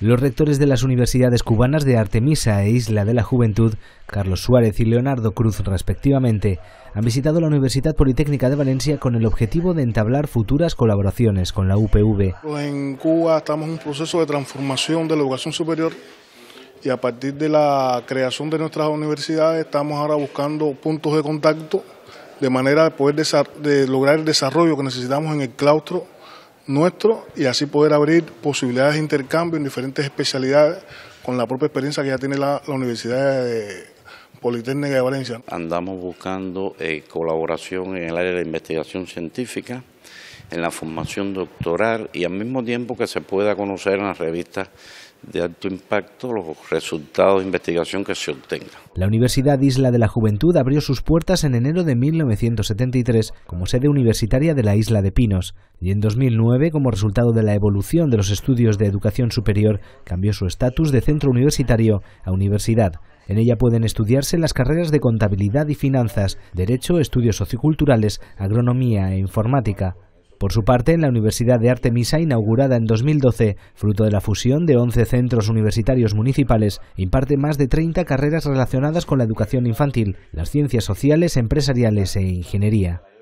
Los rectores de las universidades cubanas de Artemisa e Isla de la Juventud, Carlos Suárez y Leonardo Cruz respectivamente, han visitado la Universidad Politécnica de Valencia con el objetivo de entablar futuras colaboraciones con la UPV. En Cuba estamos en un proceso de transformación de la educación superior y a partir de la creación de nuestras universidades estamos ahora buscando puntos de contacto de manera de poder lograr el desarrollo que necesitamos en el claustro nuestro y así poder abrir posibilidades de intercambio en diferentes especialidades con la propia experiencia que ya tiene la, Universidad Politécnica de Valencia. Andamos buscando eh, colaboración en el área de investigación científica en la formación doctoral y al mismo tiempo que se pueda conocer en las revistas de alto impacto los resultados de investigación que se obtengan. La Universidad Isla de la Juventud abrió sus puertas en enero de 1973 como sede universitaria de la Isla de Pinos y en 2009, como resultado de la evolución de los estudios de educación superior, cambió su estatus de centro universitario a universidad. En ella pueden estudiarse las carreras de contabilidad y finanzas, derecho, estudios socioculturales, agronomía e informática. Por su parte, en la Universidad de Artemisa, inaugurada en 2012, fruto de la fusión de 11 centros universitarios municipales, imparte más de 30 carreras relacionadas con la educación infantil, las ciencias sociales, empresariales e ingeniería.